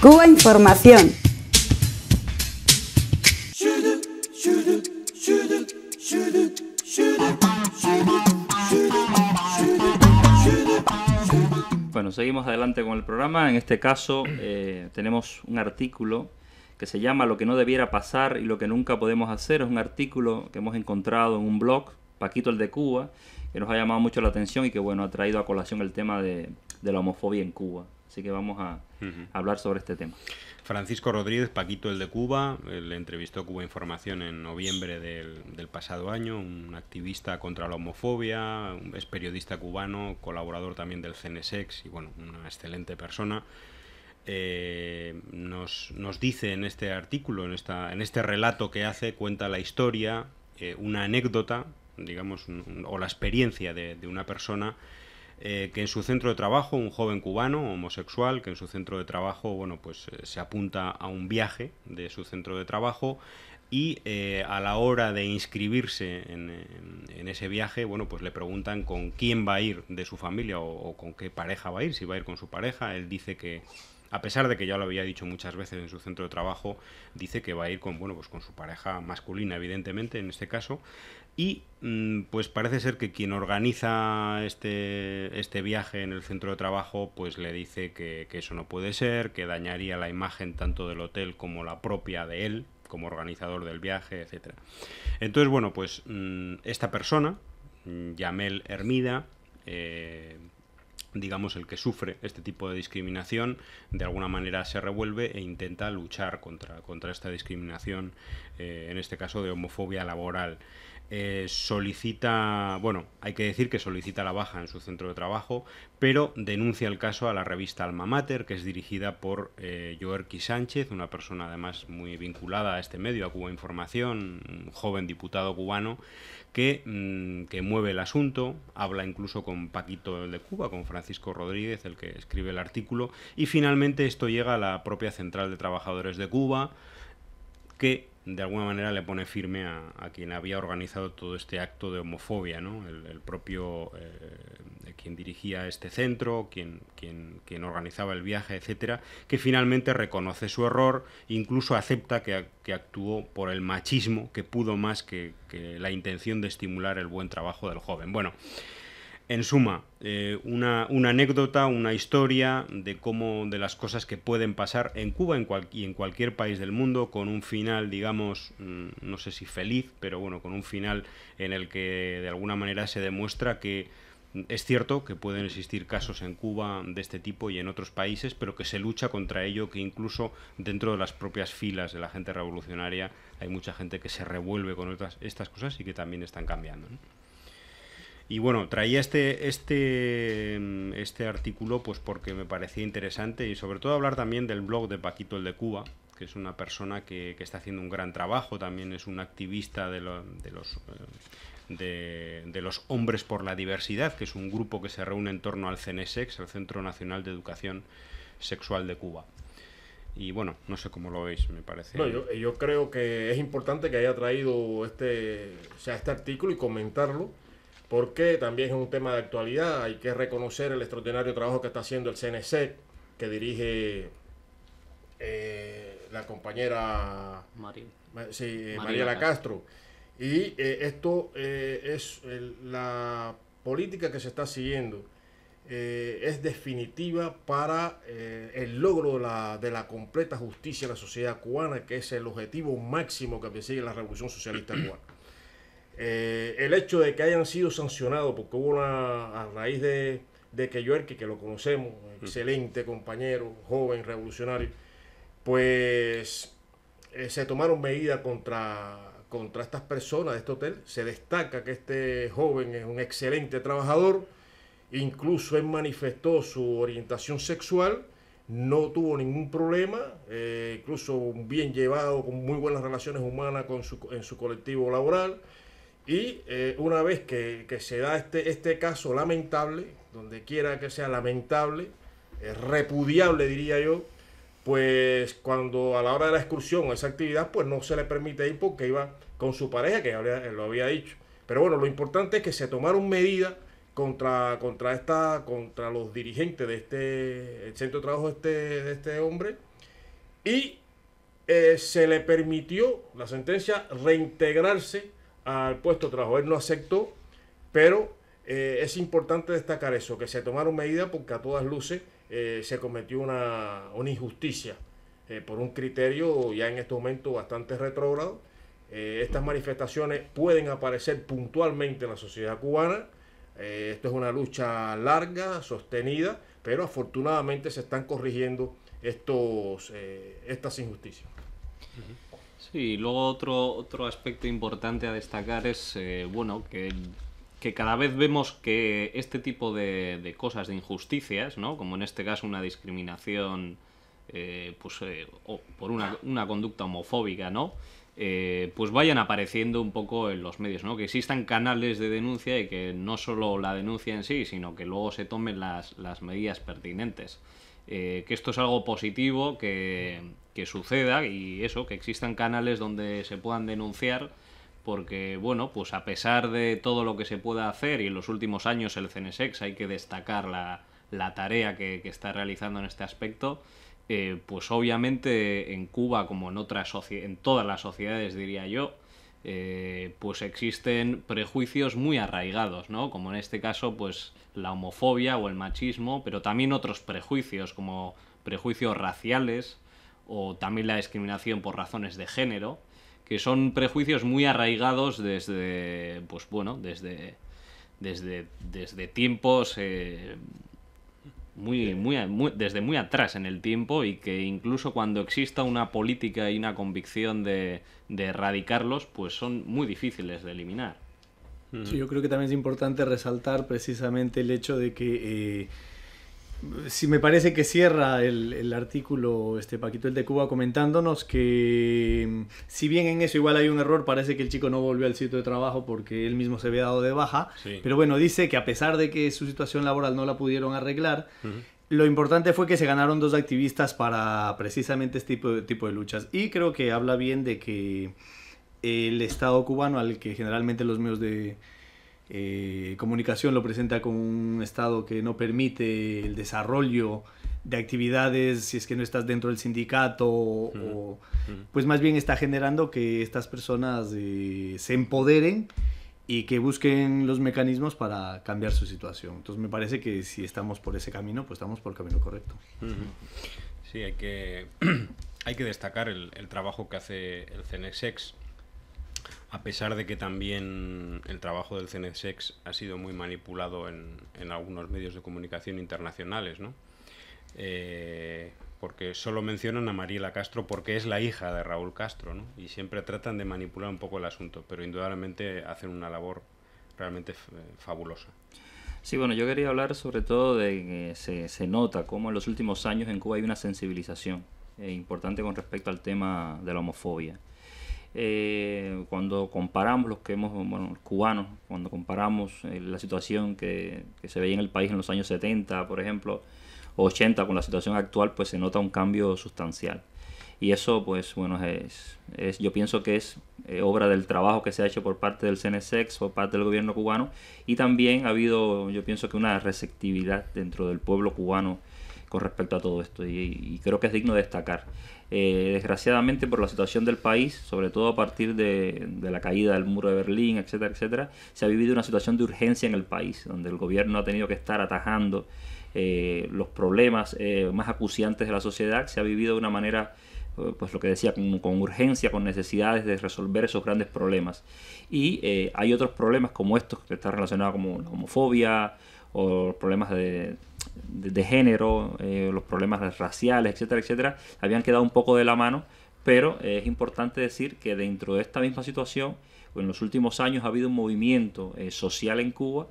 Cuba Información. Bueno, seguimos adelante con el programa. En este caso eh, tenemos un artículo que se llama Lo que no debiera pasar y lo que nunca podemos hacer. Es un artículo que hemos encontrado en un blog, Paquito el de Cuba, que nos ha llamado mucho la atención y que bueno ha traído a colación el tema de la homofobia en Cuba. Así que vamos a, hablar sobre este tema. Francisco Rodríguez, Paquito el de Cuba, le entrevistó Cuba Información en noviembre del, pasado año, un activista contra la homofobia, es periodista cubano, colaborador también del CNSEX y bueno, una excelente persona. Eh, nos, nos, dice en este artículo, en, esta, en este relato que hace, cuenta la historia, eh, una anécdota, digamos, o la experiencia de, de una persona eh, que en su centro de trabajo, un joven cubano homosexual, que en su centro de trabajo, bueno, pues eh, se apunta a un viaje de su centro de trabajo, y eh, a la hora de inscribirse en, ese viaje, bueno, pues le preguntan con quién va a ir de su familia o, con qué pareja va a ir, si va a ir con su pareja. Él dice que, a pesar de que ya lo había dicho muchas veces en su centro de trabajo, dice que va a ir con, bueno, pues con su pareja masculina, evidentemente, en este caso. Y mm, pues parece ser que quien organiza este, este viaje en el centro de trabajo, pues le dice que eso no puede ser, que dañaría la imagen tanto del hotel como la propia de él, como organizador del viaje, etcétera. Entonces, bueno, pues mm, esta persona, mm, Yamel Hermida, eh, digamos, el que sufre este tipo de discriminación, de alguna manera se revuelve e intenta luchar contra, contra esta discriminación, eh, en este caso de homofobia laboral. Eh, solicita, bueno, hay que decir que solicita la baja en su centro de trabajo, pero denuncia el caso a la revista Alma Mater, que es dirigida por eh, Sánchez, una persona además muy vinculada a este medio, a Cuba Información, un joven diputado cubano, que, mm, que mueve el asunto, habla incluso con Paquito de Cuba, con Francisco Francisco Rodríguez, el que escribe el artículo, y finalmente esto llega a la propia Central de Trabajadores de Cuba, que de alguna manera le pone firme a, quien había organizado todo este acto de homofobia, ¿no? el, propio eh, quien dirigía este centro, quien, quien, quien organizaba el viaje, etcétera, que finalmente reconoce su error, incluso acepta que, actuó por el machismo, que pudo más que, que la intención de estimular el buen trabajo del joven. Bueno, en suma, eh, una, anécdota, una historia de cómo, de las cosas que pueden pasar en Cuba en y en cualquier país del mundo, con un final, digamos, mm, no sé si feliz, pero bueno, con un final en el que de alguna manera se demuestra que es cierto que pueden existir casos en Cuba de este tipo y en otros países, pero que se lucha contra ello, que incluso dentro de las propias filas de la gente revolucionaria hay mucha gente que se revuelve con otras, estas cosas y que también están cambiando. Y bueno, traía este, este, mm, este artículo pues porque me parecía interesante y sobre todo hablar también del blog de Paquito el de Cuba, que es una persona que, está haciendo un gran trabajo, también es un activista de, los... Eh, de, los Hombres por la Diversidad, que es un grupo que se reúne en torno al CNSEX, el Centro Nacional de Educación Sexual de Cuba. Y bueno, no sé cómo lo veis, me parece. yo, creo que es importante que haya traído este, este artículo y comentarlo, porque también es un tema de actualidad. Hay que reconocer el extraordinario trabajo que está haciendo el CNC, que dirige eh, la compañera María, eh, Castro. Y eh, esto es la política que se está siguiendo. es definitiva para el logro de la, de la completa justicia en la sociedad cubana, que es el objetivo máximo que persigue la Revolución Socialista cubana. Eh, el hecho de que hayan sido sancionados, porque hubo una, a raíz de, de que que lo conocemos, excelente compañero, joven, revolucionario, pues eh, se tomaron medidas contra, contra estas personas de este hotel. Se destaca que este joven es un excelente trabajador, incluso él manifestó su orientación sexual, no tuvo ningún problema, eh, incluso bien llevado, con muy buenas relaciones humanas en su colectivo laboral. Y eh, una vez que, se da este, este caso lamentable, donde quiera que sea lamentable, eh, repudiable diría yo, pues cuando a la hora de la excursión o esa actividad, pues no se le permite ir porque iba con su pareja, que lo había dicho. Pero bueno, lo importante es que se tomaron medidas contra, contra, esta, contra los dirigentes de este centro de trabajo de este, este hombre y eh, se le permitió la sentencia reintegrarse al puesto de trabajo. Él no aceptó, pero eh, es importante destacar eso, que se tomaron medidas porque a todas luces eh, se cometió una, injusticia eh, por un criterio ya en este momento bastante retrógrado. estas manifestaciones pueden aparecer puntualmente en la sociedad cubana. esto es una lucha larga, sostenida, pero afortunadamente se están corrigiendo estos, estas injusticias. Sí, luego otro, otro aspecto importante a destacar es, eh, bueno, que, cada vez vemos que este tipo de, cosas, de injusticias, ¿no? Como en este caso una discriminación eh, pues, eh, o por una, una, conducta homofóbica, ¿no? pues vayan apareciendo un poco en los medios, Que existan canales de denuncia y que no solo la denuncia en sí, sino que luego se tomen las, las medidas pertinentes. Eh, que esto es algo positivo, que, suceda y eso, que existan canales donde se puedan denunciar, porque bueno, pues a pesar de todo lo que se pueda hacer y en los últimos años el CNESEX, hay que destacar la, tarea que, está realizando en este aspecto, eh, pues obviamente en Cuba como en, en todas las sociedades diría yo, eh, pues existen prejuicios muy arraigados, ¿no? Como en este caso, pues la homofobia o el machismo, pero también otros prejuicios como prejuicios raciales o también la discriminación por razones de género, que son prejuicios muy arraigados desde, pues bueno, desde, desde, desde tiempos eh, muy, desde muy atrás en el tiempo y que incluso cuando exista una política y una convicción de, erradicarlos, pues son muy difíciles de eliminar. Mm. yo creo que también es importante resaltar precisamente el hecho de que eh, si me parece que cierra el, artículo este Paquito el de Cuba comentándonos que mm, si bien en eso igual hay un error, parece que el chico no volvió al sitio de trabajo porque él mismo se había dado de baja, pero bueno, dice que a pesar de que su situación laboral no la pudieron arreglar, Lo importante fue que se ganaron dos activistas para precisamente este tipo de, tipo de luchas. Y creo que habla bien de que el Estado cubano, al que generalmente los medios de, eh, comunicación lo presenta como un estado que no permite el desarrollo de actividades si es que no estás dentro del sindicato o, pues más bien está generando que estas personas eh, se empoderen y que busquen los mecanismos para cambiar su situación. Entonces me parece que si estamos por ese camino, pues estamos por el camino correcto. Sí, hay que, hay que destacar el, trabajo que hace el CNSX a pesar de que también el trabajo del CNSX ha sido muy manipulado en, algunos medios de comunicación internacionales, eh, porque solo mencionan a Mariela Castro porque es la hija de Raúl Castro, Y siempre tratan de manipular un poco el asunto, pero indudablemente hacen una labor realmente eh, fabulosa. Sí, bueno, yo quería hablar sobre todo de que se, nota cómo en los últimos años en Cuba hay una sensibilización eh, importante con respecto al tema de la homofobia eh, cuando comparamos los que hemos, bueno, cubanos, cuando comparamos eh, la situación que, se veía en el país en los años 70, por ejemplo, 80 con la situación actual, pues se nota un cambio sustancial. Y eso, pues bueno, es, es yo pienso que es eh, obra del trabajo que se ha hecho por parte del CNSEX, por parte del gobierno cubano, y también ha habido, yo pienso que una receptividad dentro del pueblo cubano con respecto a todo esto y, creo que es digno de destacar. Eh, desgraciadamente por la situación del país, sobre todo a partir de, la caída del muro de Berlín, etcétera, etcétera, se ha vivido una situación de urgencia en el país, donde el gobierno ha tenido que estar atajando eh, los problemas eh, más acuciantes de la sociedad, se ha vivido de una manera pues lo que decía, con, con, urgencia, con necesidades de resolver esos grandes problemas. Y hay otros problemas como estos, que están relacionados como la homofobia, o problemas de, de, género, eh, los problemas raciales, etcétera, etcétera, habían quedado un poco de la mano, pero eh, es importante decir que dentro de esta misma situación, en los últimos años ha habido un movimiento eh, social en Cuba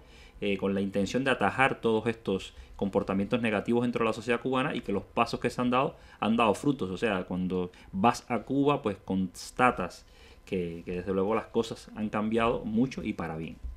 con la intención de atajar todos estos comportamientos negativos dentro de la sociedad cubana y que los pasos que se han dado han dado frutos. O sea, cuando vas a Cuba, pues constatas que, que desde luego las cosas han cambiado mucho y para bien.